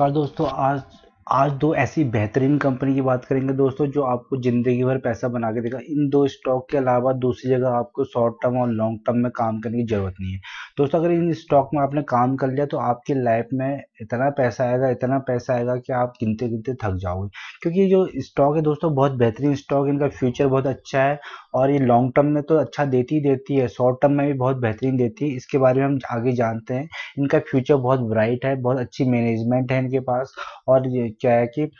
नमस्कार दोस्तों आज आज दो ऐसी बेहतरीन कंपनी की बात करेंगे दोस्तों जो आपको ज़िंदगी भर पैसा बना के देगा इन दो स्टॉक के अलावा दूसरी जगह आपको शॉर्ट टर्म और लॉन्ग टर्म में काम करने की ज़रूरत नहीं है दोस्तों अगर इन स्टॉक में आपने काम कर लिया तो आपकी लाइफ में इतना पैसा आएगा इतना पैसा आएगा कि आप गिनते गिनते थक जाओगे क्योंकि जो स्टॉक है दोस्तों बहुत बेहतरीन स्टॉक इनका फ्यूचर बहुत अच्छा है और ये लॉन्ग टर्म में तो अच्छा देती ही देती है शॉर्ट टर्म में भी बहुत बेहतरीन देती है इसके बारे में हम आगे जानते हैं इनका फ्यूचर बहुत ब्राइट है बहुत अच्छी मैनेजमेंट है इनके पास और ये क्या है कि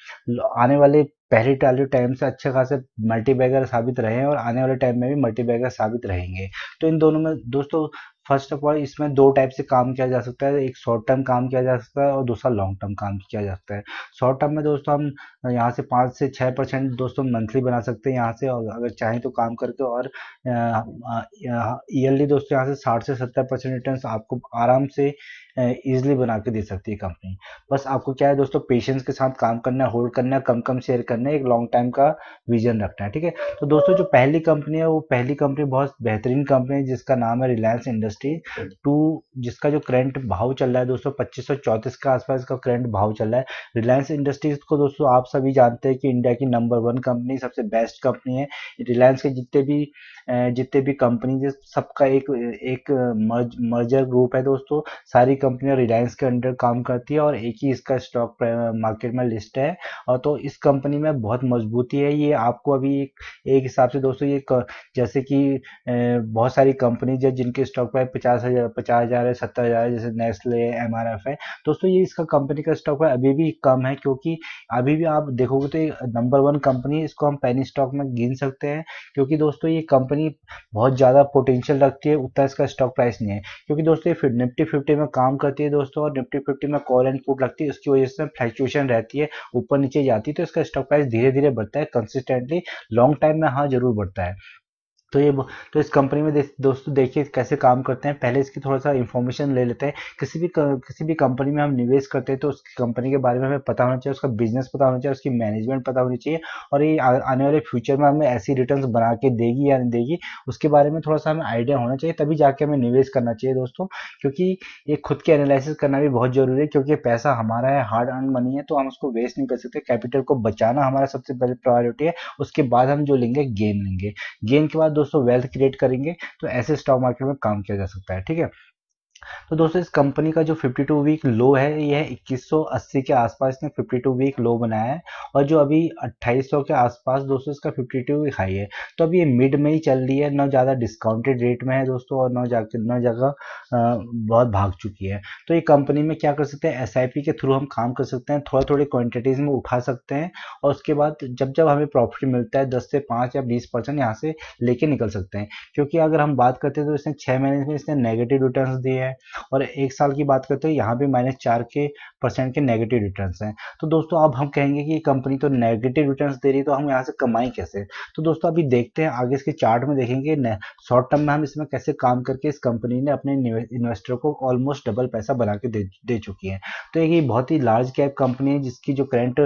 आने वाले पहले टाले टाइम से अच्छे खासे मल्टी बैगर साबित रहे हैं और आने वाले टाइम में भी मल्टी बैगर साबित रहेंगे तो इन दोनों में दोस्तों फर्स्ट ऑफ ऑल इसमें दो टाइप से काम किया जा सकता है एक शॉर्ट टर्म काम किया जा सकता है और दूसरा लॉन्ग टर्म काम किया जा सकता है शॉर्ट टर्म में दोस्तों हम यहाँ से पाँच से छः परसेंट दोस्तों मंथली बना सकते हैं यहाँ से और अगर चाहें तो काम करके और ईयरली दोस्तों यहाँ से साठ से सत्तर परसेंट रिटर्न आपको आराम से ईजिली बना के दे सकती है कंपनी बस आपको क्या है दोस्तों पेशेंस के साथ काम करना है होल्ड करना है कम कम शेयर करना है एक लॉन्ग टाइम का विजन रखना है ठीक है तो दोस्तों जो पहली कंपनी है वो पहली कंपनी बहुत बेहतरीन कंपनी है जिसका नाम है रिलायंस इंडस्ट्री टू जिसका जो करंट भाव चल रहा है दोस्तों पच्चीस के आसपास का करंट भाव चल रहा है रिलायंस इंडस्ट्रीज को दोस्तों आप सभी जानते हैं कि इंडिया की नंबर वन कंपनी सबसे बेस्ट कंपनी है रिलायंस के जितने भी जितने भी कंपनी सबका एक एक मर्ज मर्जर ग्रुप है दोस्तों सारी कंपनियां रिलायंस के अंडर काम करती है और एक ही इसका स्टॉक मार्केट में लिस्ट है और तो इस कंपनी में बहुत मजबूती है ये आपको अभी एक एक हिसाब से दोस्तों ये जैसे कि बहुत सारी कंपनीज है जिनके स्टॉक प्राइस पचास हज़ार पचास हज़ार है सत्तर हज़ार है जैसे नेस्ले है एम है दोस्तों ये इसका कंपनी का स्टॉक प्राइस अभी भी कम है क्योंकि अभी भी आप आप देखोगे तो नंबर वन कंपनी इसको हम पेनी स्टॉक में गिन सकते हैं क्योंकि दोस्तों ये कंपनी बहुत ज़्यादा पोटेंशियल रखती है उतना इसका स्टॉक प्राइस नहीं है क्योंकि दोस्तों ये निफ्टी फिफ्टी में काम करती है दोस्तों और निफ्टी फिफ्टी में कॉल एंड पुट लगती है उसकी वजह से फ्लैक्चुएशन रहती है ऊपर नीचे जाती है तो इसका स्टॉक प्राइस धीरे धीरे बढ़ता है कंसिस्टेंटली लॉन्ग टाइम में हाँ जरूर बढ़ता है तो ये तो इस कंपनी में दोस्तों देखिए कैसे काम करते हैं पहले इसकी थोड़ा सा इन्फॉर्मेशन ले लेते हैं किसी भी किसी भी कंपनी में हम निवेश करते हैं तो उसकी कंपनी के बारे में हमें पता होना चाहिए उसका बिजनेस पता होना चाहिए उसकी मैनेजमेंट पता होनी चाहिए और ये आने वाले फ्यूचर में हमें ऐसी रिटर्न बना के देगी या नहीं देगी उसके बारे में थोड़ा सा हमें आइडिया होना चाहिए तभी जाके हमें निवेश करना चाहिए दोस्तों क्योंकि ये खुद के एनालिसिस करना भी बहुत जरूरी है क्योंकि पैसा हमारा है हार्ड अर्न मनी है तो हम उसको वेस्ट नहीं कर सकते कैपिटल को बचाना हमारा सबसे पहले प्रायोरिटी है उसके बाद हम जो लेंगे गेन लेंगे गेन के बाद दोस्तों वेल्थ क्रिएट करेंगे तो ऐसे स्टॉक मार्केट में काम किया जा सकता है ठीक है तो दोस्तों इस कंपनी का जो 52 वीक लो है यह 2180 के आसपास ने 52 वीक लो बनाया है और जो अभी 2800 के आसपास दोस्तों इसका 52 वीक हाई है तो अब ये मिड में ही चल रही है ना ज़्यादा डिस्काउंटेड रेट में है दोस्तों और ना जाकर न जगह बहुत भाग चुकी है तो ये कंपनी में क्या कर सकते हैं एस के थ्रू हम काम कर सकते हैं थोड़ा थोड़ी क्वान्टिटीज़ में उठा सकते हैं और उसके बाद जब जब हमें प्रॉफिट मिलता है दस से पाँच या बीस परसेंट यहाँ से लेके निकल सकते हैं क्योंकि अगर हम बात करते हैं तो इसने छः महीने में इसने नेगेटिव रिटर्न दिए हैं है और एक साल की बात करते हैं यहाँ पे माइनस चार के परसेंट के नेगेटिव रिटर्न्स हैं तो दोस्तों अब हम कहेंगे कि कंपनी तो नेगेटिव रिटर्न्स दे रही तो हम यहाँ से कमाई कैसे तो दोस्तों अभी देखते हैं आगे इसके चार्ट में देखेंगे शॉर्ट टर्म में हम इसमें कैसे काम करके इस कंपनी ने अपने इन्वेस्टर को ऑलमोस्ट डबल पैसा बना के दे, दे चुकी है तो एक बहुत ही लार्ज कैप कंपनी है जिसकी जो करेंट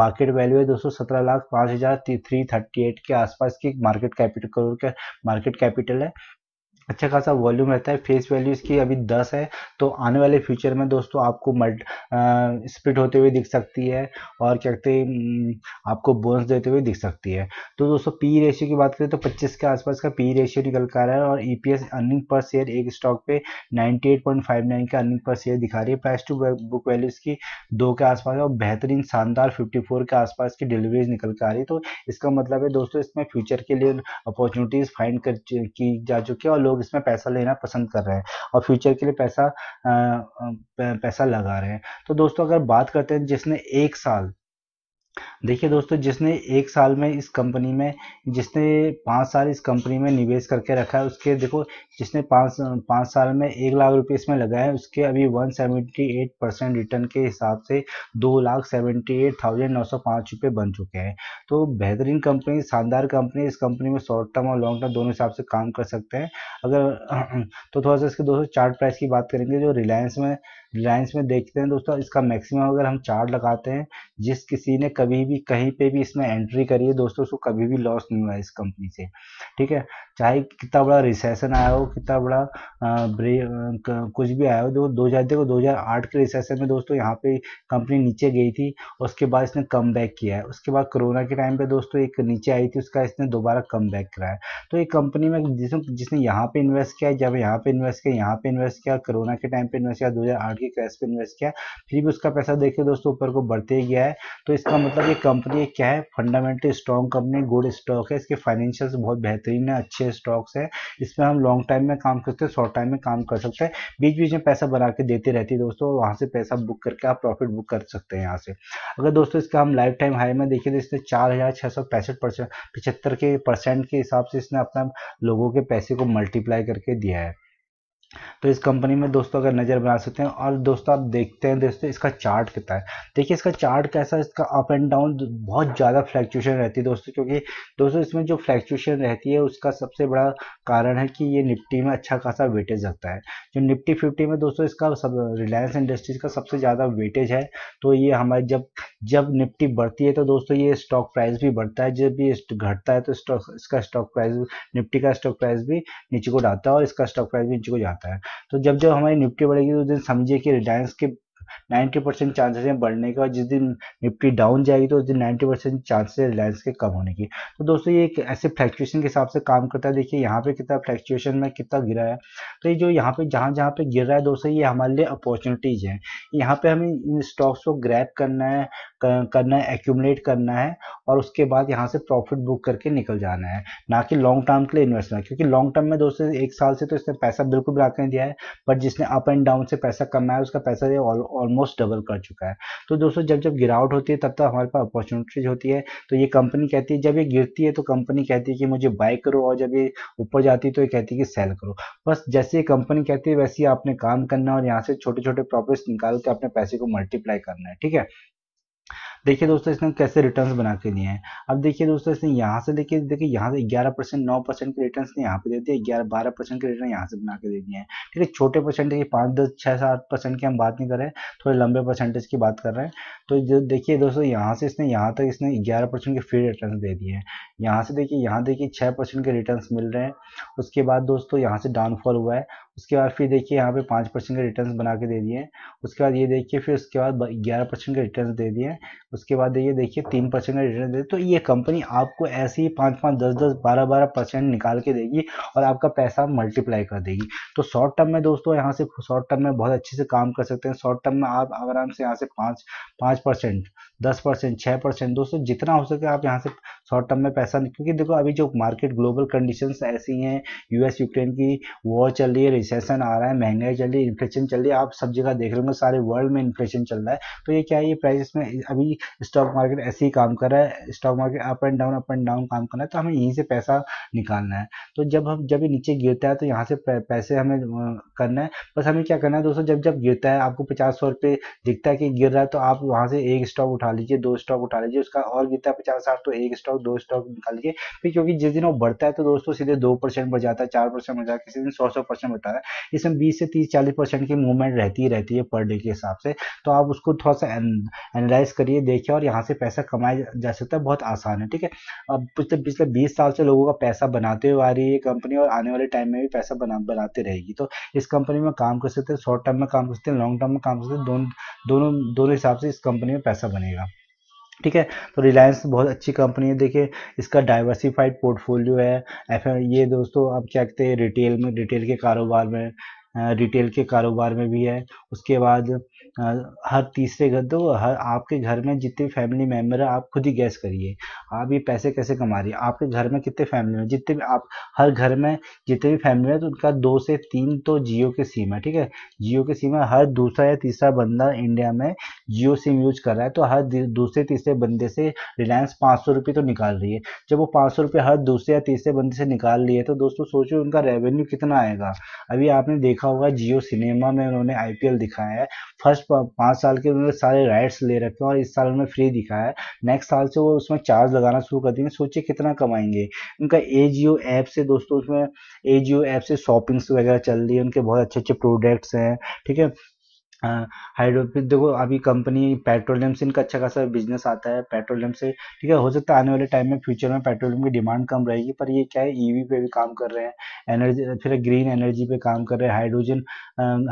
मार्केट वैल्यू है दोस्तों सत्रह लाख पाँच हज़ार थ्री थर्टी एट के आसपास की मार्केट कैपिटल करोड़ का मार्केट कैपिटल है अच्छा खासा वॉल्यूम रहता है फेस वैल्यू इसकी अभी 10 है तो आने वाले फ्यूचर में दोस्तों आपको मल्ट स्प्लिट होते हुए दिख सकती है और क्या कहते हैं हम्म, आपको बोनस देते हुए दिख सकती है तो दोस्तों पी रेशियो की बात करें तो 25 के आसपास का पी रेशियो निकल कर रहा है और ई अर्निंग पर शेयर एक स्टॉक पे नाइन्टी का अर्निंग पर शेयर दिखा रही है प्राइस टू बुक वैल्यू इसकी दो के आसपास और बेहतरीन शानदार फिफ्टी के आसपास की डिलीवरीज निकल कर आ रही है तो इसका मतलब है दोस्तों इसमें फ्यूचर के लिए अपॉर्चुनिटीज़ फाइंड कर की जा चुकी है और लोग लोग इसमें पैसा लेना पसंद कर रहे हैं और फ्यूचर के लिए पैसा पैसा लगा रहे हैं तो दोस्तों अगर बात करते हैं जिसने एक साल देखिए दोस्तों जिसने एक साल में इस कंपनी में जिसने पाँच साल इस कंपनी में निवेश करके रखा है उसके देखो जिसने पाँच पाँच साल में एक लाख रुपए इसमें लगाए हैं उसके अभी one seventy eight percent return के हिसाब से दो लाख सेवेंटी एट थाउजेंड नौ सौ पाँच रुपये बन चुके हैं तो बेहतरीन कंपनी शानदार कंपनी इस कंपनी में शॉर्ट टर्म और लॉन्ग टर्म दोनों हिसाब से काम कर सकते हैं अगर तो थोड़ा सा इसके दोस्तों चार्ट प्राइस की बात करेंगे जो रिलायंस में रिलायंस में देखते हैं दोस्तों इसका मैक्सिमम अगर हम चार्ट लगाते हैं जिस किसी ने कभी भी कहीं पे भी इसमें एंट्री करी है दोस्तों उसको कभी भी लॉस नहीं हुआ इस कंपनी से ठीक है चाहे कितना बड़ा रिसेशन आया हो कितना बड़ा आ, कुछ भी आया हो दो हज़ार देखो दो के रिसेशन में दोस्तों यहाँ पे कंपनी नीचे गई थी उसके बाद इसने कम किया है उसके बाद कोरोना के टाइम पे दोस्तों एक नीचे आई थी उसका इसने दोबारा कम कराया तो ये कंपनी में जिसने जिसने यहाँ पे इन्वेस्ट किया जब यहाँ पे इन्वेस्ट किया यहाँ पे इन्वेस्ट किया कोरोना के टाइम पे इन्वेस्ट किया दो के की क्रैश पे इन्वेस्ट किया फिर भी उसका पैसा देखिए दोस्तों ऊपर को बढ़ते ही गया है तो इसका मतलब ये कंपनी क्या है fundamental strong company good stock है इसके फाइनेंशियल बहुत बेहतरीन है अच्छे स्टॉक्स है इसमें हम लॉन्ग टाइम में काम कर सकते हैं शॉर्ट टाइम में काम कर सकते हैं बीच बीच में पैसा बना के देते रहती है दोस्तों वहाँ से पैसा बुक करके आप प्रॉफिट बुक कर सकते हैं यहाँ से अगर दोस्तों इसका हम लाइफ टाइम हाई में देखिए तो इसने चार हज़ार छः सौ पैंसठ परसेंट पिछहत्तर के परसेंट के हिसाब से इसने अपना लोगों के पैसे को मल्टीप्लाई करके दिया है तो इस कंपनी में दोस्तों अगर नज़र बना सकते हैं और दोस्तों आप देखते हैं दोस्तों इसका चार्ट कितना है देखिए इसका चार्ट कैसा इसका अप एंड डाउन बहुत ज़्यादा फ्लैक्चुएशन रहती है दोस्तों क्योंकि दोस्तों इसमें जो फ्लैक्चुएशन रहती है उसका सबसे बड़ा कारण है कि ये निफ्टी में अच्छा खासा वेटेज रखता है जो निफ्टी फिफ्टी में दोस्तों इसका सब रिलायंस इंडस्ट्रीज का सबसे ज़्यादा वेटेज है तो ये हमारे जब जब निफ्टी बढ़ती है तो दोस्तों ये स्टॉक प्राइस भी बढ़ता है जब ये घटता है तो स्टॉक इसका स्टॉक प्राइस निफ्टी का स्टॉक प्राइस भी नीचे को डालता है और इसका स्टॉक प्राइस भी नीचे को जाता है आता है तो जब जब हमारी निफ्टी बढ़ेगी तो उस दिन समझिए कि रिलायंस के 90 परसेंट चांसेस हैं बढ़ने का जिस दिन निफ्टी डाउन जाएगी तो उस दिन 90 परसेंट चांसेस है रिलायंस के कम होने की तो दोस्तों ये एक ऐसे फ्लैक्चुएशन के हिसाब से काम करता है देखिए यहाँ पे कितना फ्लैक्चुएशन में कितना गिरा है तो ये जो यहाँ पे जहाँ जहाँ पे गिर रहा है दोस्तों ये हमारे लिए अपॉर्चुनिटीज हैं यहाँ पे हमें इन स्टॉक्स को ग्रैप करना है करना है एक्यूमलेट करना है और उसके बाद यहाँ से प्रॉफिट बुक करके निकल जाना है ना कि लॉन्ग टर्म के लिए इन्वेस्टमेंट क्योंकि लॉन्ग टर्म में दोस्तों एक साल से तो इसने पैसा बिल्कुल भी आकर दिया है बट जिसने अप एंड डाउन से पैसा कमाया उसका पैसा ये ऑलमोस्ट डबल कर चुका है तो दोस्तों जब जब गिरावट होती है तब तक हमारे पास अपॉर्चुनिटीज होती है तो ये कंपनी कहती है जब ये गिरती है तो कंपनी कहती है कि मुझे बाय करो और जब ये ऊपर जाती है तो ये कहती है कि सेल करो बस जैसे ये कंपनी कहती है वैसे ही आपने काम करना है और यहाँ से छोटे छोटे प्रॉफिट्स निकाल के अपने पैसे को मल्टीप्लाई करना है ठीक है देखिए दोस्तों इसने कैसे रिटर्न बना के दिए हैं अब देखिए दोस्तों इसने यहाँ से देखिए देखिए यहाँ से ग्यारह परसेंट नौ परसेंट के रिटर्न ने यहाँ पे दे दिए ग्यारह बारह परसेंट के रिटर्न यहाँ से बना के दे दिए हैं ठीक है छोटे परसेंट देखिए पाँच दस छः सात परसेंट की हम बात नहीं कर रहे थोड़े लंबे परसेंटेज की बात कर रहे हैं तो देखिए दोस्तों यहाँ से इसने यहाँ तक इसने ग्यारह परसेंट के फ्री रिटर्न दे दिए हैं यहाँ से देखिए यहाँ देखिए छः परसेंट के रिटर्न मिल रहे हैं उसके बाद दोस्तों यहाँ से डाउनफॉल हुआ है उसके बाद फिर देखिए यहाँ पे पाँच परसेंट के रिटर्न बना के दे दिए उसके बाद ये देखिए फिर उसके बाद ग्यारह परसेंट के रिटर्न दे दिए उसके बाद ये देखिए तीन परसेंट का रिटर्न दे तो ये कंपनी आपको ऐसे ही पाँच पाँच दस दस बारह बारह परसेंट निकाल के देगी और आपका पैसा मल्टीप्लाई कर देगी तो शॉर्ट टर्म में दोस्तों यहाँ से शॉर्ट टर्म में बहुत अच्छे से काम कर सकते हैं शॉर्ट टर्म में आप आराम से यहाँ से पाँच पाँच परसेंट दस परसेंट छः परसेंट दोस्तों जितना हो सके आप यहाँ से शॉर्ट टर्म में ऐसा नहीं क्योंकि देखो अभी जो मार्केट ग्लोबल कंडीशन ऐसी हैं यूएस यूक्रेन की वॉर चल रही है रिसेशन आ रहा है महंगाई चल रही है इन्फ्लेशन चल रही है आप सब जगह देख रहे होंगे सारे वर्ल्ड में इन्फ्लेशन चल रहा है तो ये क्या है ये प्राइस में अभी स्टॉक मार्केट ऐसे ही काम कर रहा है stock market up and down up and down काम करना है तो हमें यहीं से पैसा निकालना है तो जब हम जब ये नीचे गिरता है तो यहाँ से पैसे हमें करना है बस हमें क्या करना है दोस्तों जब जब गिरता है आपको पचास सौ रुपये दिखता है कि गिर रहा है तो आप वहाँ से एक स्टॉक उठा लीजिए दो स्टॉक उठा लीजिए उसका और गिरता है पचास साठ तो एक स्टॉक दो स्टॉक निकाल निकालिए फिर क्योंकि जिस दिन वो बढ़ता है तो दोस्तों सीधे दो परसेंट बढ़ जाता है चार परसेंट बढ़ जाता है किसी दिन सौ सौ परसेंट बढ़ता है इसमें बीस से तीस चालीस परसेंट की मूवमेंट रहती ही रहती है पर डे के हिसाब से तो आप उसको थोड़ा सा एनालाइज करिए देखिए और यहाँ से पैसा कमाया जा सकता है बहुत आसान है ठीक है अब पिछले पिछले बीस साल से लोगों का पैसा बनाते हुए आ रही है कंपनी और आने वाले टाइम में भी पैसा बना बनाते रहेगी तो इस कंपनी में काम कर सकते हैं शॉर्ट टर्म में काम कर सकते हैं लॉन्ग टर्म में काम कर सकते हैं दोनों दोनों दोनों हिसाब से इस कंपनी में पैसा बनेगा ठीक है तो रिलायंस बहुत अच्छी कंपनी है देखिए इसका डाइवर्सिफाइड पोर्टफोलियो है एफ ये दोस्तों आप क्या कहते हैं रिटेल में रिटेल के कारोबार में रिटेल के कारोबार में भी है उसके बाद हर तीसरे घर तो हर आपके घर में जितने फैमिली मेम्बर है आप खुद ही गैस करिए आप ये पैसे कैसे कमा रही है आपके घर में कितने फैमिली में जितने भी आप हर घर में जितने भी फैमिली है तो उनका दो से तीन तो जियो के सिम है ठीक है जियो के सिम है हर दूसरा या तीसरा बंदा इंडिया में जियो सिम यूज कर रहा है तो हर दूसरे तीसरे बंदे से रिलायंस पाँच सौ तो निकाल रही है जब वो पाँच सौ रुपये हर दूसरे या तीसरे बंदे से निकाल रही है तो दोस्तों सोचो उनका रेवेन्यू कितना आएगा अभी आपने देखा देखा होगा जियो सिनेमा में उन्होंने आईपीएल दिखाया है फर्स्ट पाँच साल के उन्होंने सारे राइट्स ले रखे हैं और इस साल उन्होंने फ्री दिखाया है नेक्स्ट साल से वो उसमें चार्ज लगाना शुरू कर देंगे सोचिए कितना कमाएंगे उनका ए ऐप से दोस्तों उसमें ए ऐप से शॉपिंग्स वगैरह चल रही है उनके बहुत अच्छे अच्छे प्रोडक्ट्स हैं ठीक है हाइड्रोपिक देखो अभी कंपनी पेट्रोलियम से इनका अच्छा खासा बिजनेस आता है पेट्रोलियम से ठीक है हो सकता है आने वाले टाइम में फ्यूचर में पेट्रोलियम की डिमांड कम रहेगी पर ये क्या है ईवी e पे भी काम कर रहे हैं एनर्जी फिर ग्रीन एनर्जी पे काम कर रहे हैं हाइड्रोजन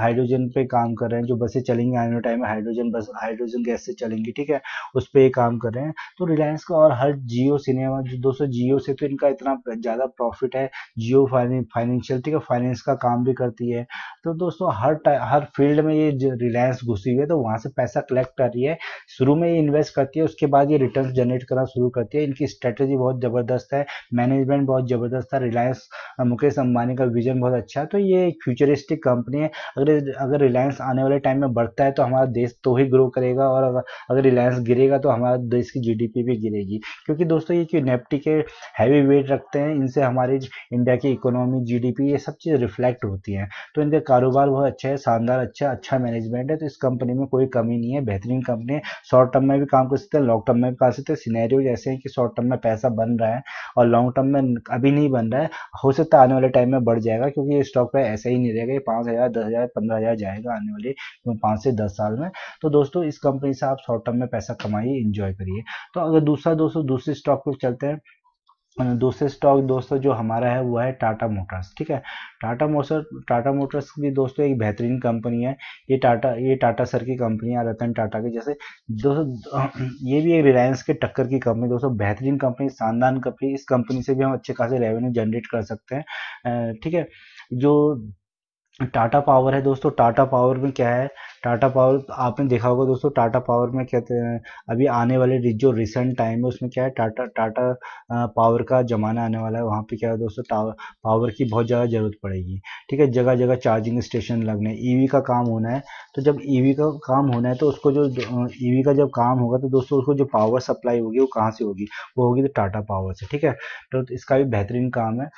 हाइड्रोजन पे काम कर रहे हैं जो बसें चलेंगी आने वाले टाइम में हाइड्रोजन बस हाइड्रोजन गैस से चलेंगी ठीक है उस पर काम कर रहे हैं तो रिलायंस का और हर जियो सिनेमा जो दोस्तों जियो से तो इनका इतना ज़्यादा प्रॉफिट है जियो फाइनेंशियल ठीक है फाइनेंस का काम भी करती है तो दोस्तों हर हर फील्ड में ये रिलायंस घुसी हुई है तो वहां से पैसा कलेक्ट कर रही है शुरू में ये इन्वेस्ट करती है उसके बाद ये रिटर्न जनरेट करना शुरू करती है इनकी स्ट्रेटेजी बहुत ज़बरदस्त है मैनेजमेंट बहुत ज़बरदस्त है रिलायंस मुकेश अंबानी का विजन बहुत अच्छा है तो ये एक फ्यूचरिस्टिक कंपनी है अगर अगर रिलायंस आने वाले टाइम में बढ़ता है तो हमारा देश तो ही ग्रो करेगा और अगर रिलायंस गिरेगा तो हमारा देश की जी भी गिरेगी क्योंकि दोस्तों ये नेप्टी के हैवी वेट रखते हैं इनसे हमारी इंडिया की इकोनॉमी जी ये सब चीज़ रिफ्लेक्ट होती हैं तो इनका कारोबार बहुत अच्छा है शानदार अच्छा अच्छा मैनेज मैनेजमेंट है तो इस कंपनी में कोई कमी नहीं है बेहतरीन कंपनी है शॉर्ट टर्म में भी काम कर सकते हैं लॉन्ग टर्म में भी कर सकते हैं सीनेरियो जैसे हैं कि शॉर्ट टर्म में पैसा बन रहा है और लॉन्ग टर्म में अभी नहीं बन रहा है हो सकता है आने वाले टाइम में बढ़ जाएगा क्योंकि ये स्टॉक पर ऐसा ही नहीं रहेगा ये पाँच हज़ार दस हज़ार पंद्रह हज़ार जाएगा आने वाले पाँच से दस साल में तो दोस्तों इस कंपनी से आप शॉर्ट टर्म में पैसा कमाइए इंजॉय करिए तो अगर दूसरा दोस्तों दूसरे स्टॉक पर चलते हैं दूसरे स्टॉक दोस्तों जो हमारा है वो है टाटा मोटर्स ठीक है टाटा मोटर टाटा मोटर्स भी दोस्तों एक बेहतरीन कंपनी है ये टाटा ये टाटा सर की कंपनी है रतन टाटा की जैसे दोस्तों ये भी एक रिलायंस के टक्कर की कंपनी दोस्तों बेहतरीन कंपनी शानदार कंपनी इस कंपनी से भी हम अच्छे खासे रेवेन्यू जनरेट कर सकते हैं ठीक है जो टाटा पावर है दोस्तों टाटा पावर में क्या है टाटा पावर आपने देखा होगा दोस्तों टाटा पावर में कहते हैं अभी आने वाले जो रिसेंट टाइम है उसमें क्या है टाटा टाटा पावर का ज़माना आने वाला है वहाँ पे क्या है दोस्तों पावर की बहुत ज़्यादा ज़रूरत पड़ेगी ठीक है जगह जगह चार्जिंग स्टेशन लगने ईवी e का काम होना है तो जब ईवी e का काम होना है तो उसको जो ईवी e का जब काम होगा तो दोस्तों उसको जो पावर सप्लाई होगी वो कहाँ से होगी वो होगी तो टाटा पावर से ठीक है तो इसका भी बेहतरीन काम है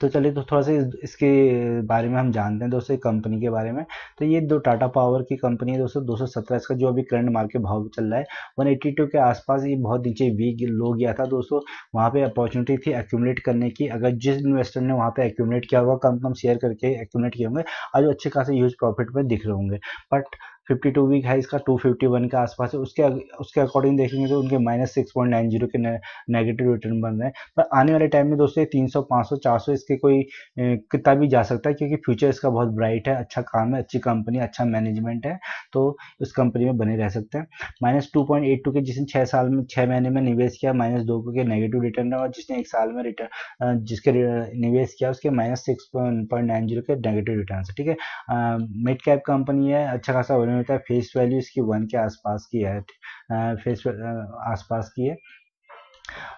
तो चलिए तो थोड़ा सा इसके बारे में हम जानते हैं दोस्तों कंपनी के बारे में तो ये दो टाटा पावर की कंपनी है दोस्तों दो इसका जो अभी करंट मार्केट भाव चल रहा है वन के आसपास ये बहुत नीचे वीक लो गया था दोस्तों वहाँ पर अपॉर्चुनिटी थी एक्यूमलेट करने की अगर जिस इन्वेस्टर ने वहाँ पर एक्यूमलेट किया होगा कम कम शेयर करके एक्यूमलेट किए होंगे आज अच्छे खासे यूज प्रॉफिट में दिख रहे होंगे but fifty two week high इसका टू फिफ्टी वन के आसपास है उसके उसके अकॉर्डिंग देखेंगे तो उनके minus six point nine zero के नेगेटिव रिटर्न बन रहे हैं पर आने वाले टाइम में दोस्तों तीन सौ पाँच सौ चार सौ इसके कोई कितना भी जा सकता है क्योंकि फ्यूचर इसका बहुत ब्राइट है अच्छा काम है अच्छी कंपनी अच्छा मैनेजमेंट है तो इस कंपनी में बने रह सकते हैं minus two point eight two के जिसने छः साल में छः महीने में निवेश किया माइनस दो के नेगेटिव रिटर्न है और जिसने एक साल में रिटर्न जिसके निवेश किया उसके minus six point nine zero के नेगेटिव रिटर्न है ठीक है मिड कैप कंपनी है अच्छा खासा होता है फेस वैल्यू इसकी वन के आसपास की है फेस आसपास की है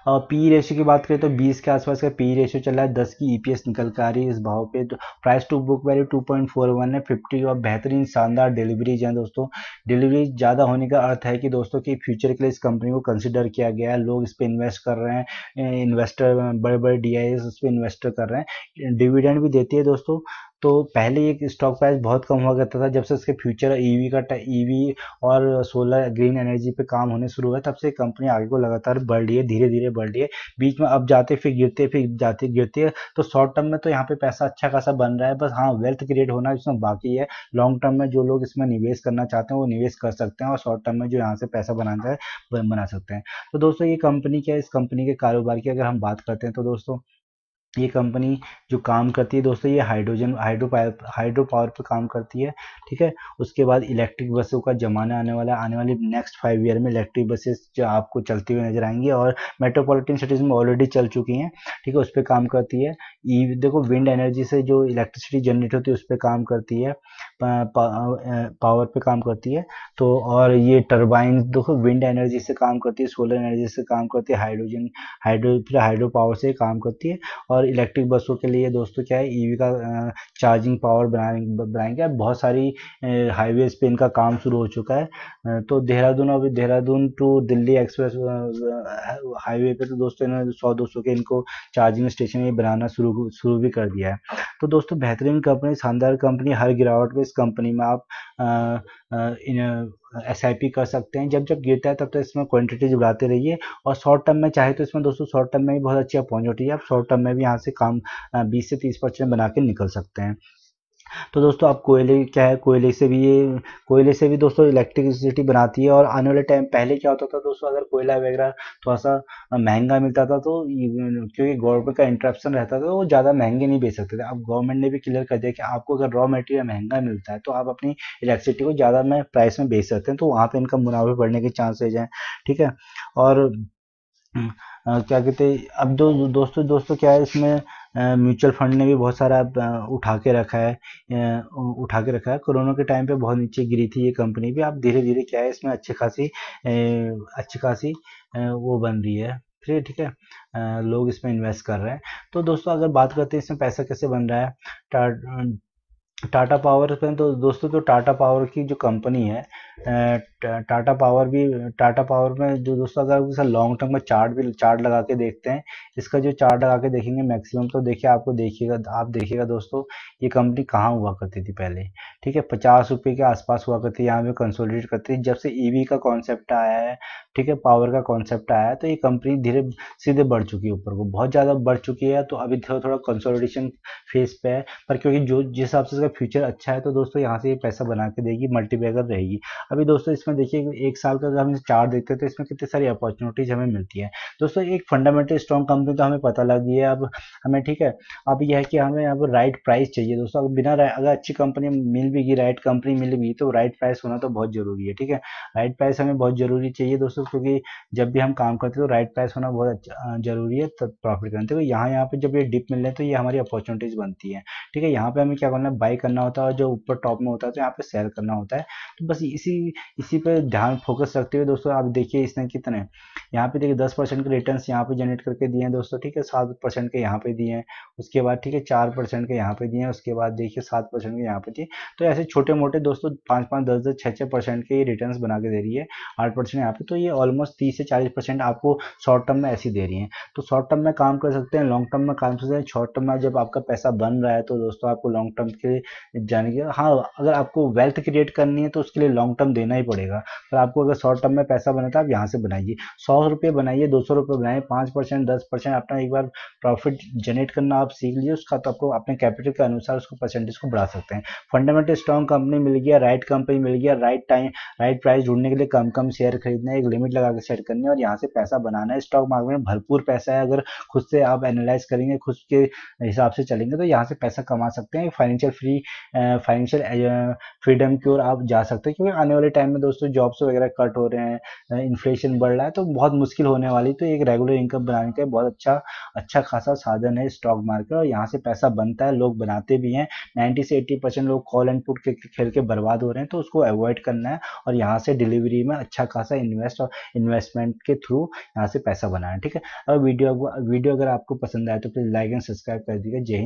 और पी रेशियो की बात करें तो 20 के आसपास का पी रेशियो चल रहा है 10 की ईपीएस e निकल कर आ रही है इस भाव पे तो प्राइस टू बुक वैल्यू 2.41 है 50 और बेहतरीन शानदार डिलीवरीज हैं दोस्तों डिलीवरी ज़्यादा होने का अर्थ है कि दोस्तों कि फ्यूचर के लिए इस कंपनी को कंसिडर किया गया है लोग इस पर इन्वेस्ट कर रहे हैं इन्वेस्टर बड़े बड़े डी आई उस पर इन्वेस्टर कर रहे हैं डिविडेंड भी देती है दोस्तों तो पहले ये स्टॉक प्राइस बहुत कम हुआ करता था जब से इसके फ्यूचर ईवी का ईवी e और सोलर ग्रीन एनर्जी पे काम होने शुरू हुआ तब से कंपनी आगे को लगातार बढ़ रही है धीरे धीरे बढ़ रही है बीच में अब जाते फिर गिरते फिर जाते गिरते तो शॉर्ट टर्म में तो यहाँ पे पैसा अच्छा खासा बन रहा है बस हाँ वेल्थ क्रिएट होना इसमें बाकी है लॉन्ग टर्म में जो लोग इसमें निवेश करना चाहते हैं वो निवेश कर सकते हैं और शॉर्ट टर्म में जो यहाँ से पैसा बनाना है बना सकते हैं तो दोस्तों ये कंपनी क्या है इस कंपनी के कारोबार की अगर हम बात करते हैं तो दोस्तों ये कंपनी जो काम करती है दोस्तों ये हाइड्रोजन हाइड्रो हाइड्रो पावर पर काम करती है ठीक है उसके बाद इलेक्ट्रिक बसों का ज़माना आने वाला आने वाले नेक्स्ट फाइव ईयर में इलेक्ट्रिक बसेस जो आपको चलती हुई नजर आएंगी और मेट्रोपॉलिटन सिटीज़ में ऑलरेडी चल चुकी हैं ठीक है उस पर काम करती है ई देखो विंड एनर्जी से जो इलेक्ट्रिसिटी जनरेट होती है उस पर काम करती है पावर पर काम करती है तो और ये टर्बाइन देखो विंड एनर्जी से काम करती है सोलर एनर्जी से काम करती है हाइड्रोजन हाइड्रो फिर हाइड्रो पावर से काम करती है और और इलेक्ट्रिक बसों के लिए दोस्तों क्या है ईवी e का चार्जिंग पावर बनाएंगे बनाएंगे बहुत सारी हाईवेज पे इनका काम शुरू हो चुका है तो देहरादून अभी Dehradun to Delhi express highway पे तो दोस्तों इन्होंने सौ दो के इनको चार्जिंग स्टेशन ये बनाना शुरू शुरू भी कर दिया है तो दोस्तों बेहतरीन कंपनी शानदार कंपनी हर गिरावट में इस कंपनी में आप आ, आ, इन एस कर सकते हैं जब जब गिरता है तब तक तो इसमें क्वांटिटीज बढ़ाते रहिए और शॉर्ट टर्म में चाहे तो इसमें दोस्तों शॉर्ट टर्म में भी बहुत अच्छी अपॉर्चुनिटी है आप शॉर्ट टर्म में भी यहाँ से काम बीस से तीस परसेंट बना के निकल सकते हैं तो दोस्तों आप कोयले क्या है कोयले से भी ये कोयले से भी दोस्तों इलेक्ट्रिसिटी बनाती है और आने वाले टाइम पहले क्या होता था दोस्तों अगर कोयला वगैरह थोड़ा सा महंगा मिलता था तो क्योंकि गवर्नमेंट का इंटरप्शन रहता था वो ज़्यादा महंगे नहीं बेच सकते थे अब गवर्नमेंट ने भी क्लियर कर दिया कि आपको अगर रॉ मटेरियल महंगा मिलता है तो आप अपनी इलेक्ट्रिसिटी को ज़्यादा में प्राइस में बेच सकते हैं तो वहाँ पर इनका मुनाफे बढ़ने के चांसेज हैं ठीक है और हम्म, क्या कहते हैं अब दो दोस्तों दोस्तों क्या है इसमें म्यूचुअल फंड ने भी बहुत सारा उठा के रखा है उठा के रखा है कोरोना के टाइम पे बहुत नीचे गिरी थी ये कंपनी भी आप धीरे धीरे क्या है इसमें अच्छी खासी अच्छी खासी वो बन रही है फिर ठीक है लोग इसमें इन्वेस्ट कर रहे हैं तो दोस्तों अगर बात करते हैं इसमें पैसा कैसे बन रहा है टा, टाटा पावर पे तो दोस्तों तो टाटा पावर की जो कंपनी है टाटा पावर भी टाटा पावर में जो दोस्तों अगर लॉन्ग टर्म में चार्ट भी चार्ट लगा के देखते हैं इसका जो चार्ट लगा के देखेंगे मैक्सिमम तो देखिए आपको देखिएगा आप देखिएगा दोस्तों ये कंपनी कहाँ हुआ करती थी पहले ठीक है पचास रुपये के आसपास हुआ करती है यहाँ पे कंसोलिडेट करती थी जब से ईवी e का कॉन्सेप्ट आया है ठीक है पावर का कॉन्सेप्ट आया है तो ये कंपनी धीरे सीधे बढ़ चुकी है ऊपर को बहुत ज़्यादा बढ़ चुकी है तो अभी थोड़ा थोड़ा कंसोलिडेशन फेज पे है पर क्योंकि जो जिस हिसाब से इसका फ्यूचर अच्छा है तो दोस्तों यहाँ से ये पैसा बना के देगी मल्टीपेगर रहेगी अभी दोस्तों इसमें इसमें देखिए एक साल का अगर हम चार देखते हैं तो इसमें कितनी सारी अपॉर्चुनिटीज हमें मिलती है दोस्तों एक फंडामेंटल स्ट्रॉन्ग कंपनी तो हमें पता लगी है अब हमें ठीक है अब यह है कि हमें अब राइट प्राइस चाहिए दोस्तों अब बिना अगर अच्छी कंपनी मिल भी गई राइट कंपनी मिल भी तो राइट प्राइस होना तो बहुत जरूरी है ठीक है राइट प्राइस हमें बहुत जरूरी चाहिए दोस्तों क्योंकि जब भी हम काम करते हैं तो राइट प्राइस होना बहुत अच्छा, जरूरी है प्रॉफिट करने हैं यहाँ यहाँ पर जब ये डिप मिल रहे तो ये हमारी अपॉर्चुनिटीज बनती है ठीक है यहाँ पर हमें क्या करना है बाई करना होता है और जो ऊपर टॉप में होता है तो यहाँ पर सेल करना होता है तो बस इसी इसी पे ध्यान फोकस रखते हुए दोस्तों आप देखिए इसने कितने यहाँ पे देखिए दस परसेंट के रिटर्न यहाँ पे जनरेट करके दिए हैं दोस्तों ठीक है सात परसेंट के यहाँ पे दिए हैं उसके बाद ठीक है चार परसेंट के यहाँ पे दिए हैं उसके बाद देखिए सात परसेंट के यहाँ पे दिए तो ऐसे छोटे मोटे दोस्तों पाँच पाँच दस दस छः छः परसेंट के रिटर्न बना के दे रही है आठ परसेंट यहाँ पे तो ये ऑलमोस्ट तीस से चालीस परसेंट आपको शॉर्ट टर्म में ऐसी दे रही है तो शॉर्ट टर्म में काम कर सकते हैं लॉन्ग टर्म में काम कर सकते हैं शॉर्ट टर्म में जब आपका पैसा बन रहा है तो दोस्तों आपको लॉन्ग टर्म के जाने के हाँ अगर आपको वेल्थ क्रिएट करनी है तो उसके लिए लॉन्ग टर्म देना ही पड़ेगा जाएगा पर आपको अगर शॉर्ट टर्म में पैसा बनाता है आप यहाँ से बनाइए सौ रुपये बनाइए दो सौ रुपये बनाइए पाँच परसेंट दस परसेंट अपना एक बार प्रॉफिट जनरेट करना आप सीख लीजिए उसका तो आपको अपने कैपिटल के अनुसार उसको परसेंटेज को बढ़ा सकते हैं फंडामेंटल स्ट्रॉन्ग कंपनी मिल गया राइट कंपनी मिल गया राइट टाइम राइट प्राइस ढूंढने के लिए कम कम शेयर खरीदना एक लिमिट लगा के सेट करनी है और यहाँ से पैसा बनाना है स्टॉक मार्केट में भरपूर पैसा है अगर खुद से आप एनालाइज करेंगे खुद के हिसाब से चलेंगे तो यहाँ से पैसा कमा सकते हैं फाइनेंशियल फ्री फाइनेंशियल फ्रीडम की ओर आप जा सकते हैं क्योंकि आने वाले टाइम में दोस्तों दोस्तों जॉब्स वगैरह कट हो रहे हैं इन्फ्लेशन बढ़ रहा है तो बहुत मुश्किल होने वाली तो एक रेगुलर इनकम बनाने का बहुत अच्छा अच्छा खासा साधन है स्टॉक मार्केट और यहाँ से पैसा बनता है लोग बनाते भी हैं नाइन्टी से एट्टी परसेंट लोग कॉल एंड पुट खेल के बर्बाद हो रहे हैं तो उसको अवॉइड करना है और यहाँ से डिलीवरी में अच्छा खासा इन्वेस्ट और इन्वेस्टमेंट के थ्रू यहाँ से पैसा बनाना ठीक है अगर वीडियो वीडियो अगर आपको पसंद आए तो प्लीज़ लाइक एंड सब्सक्राइब कर दीजिएगा जय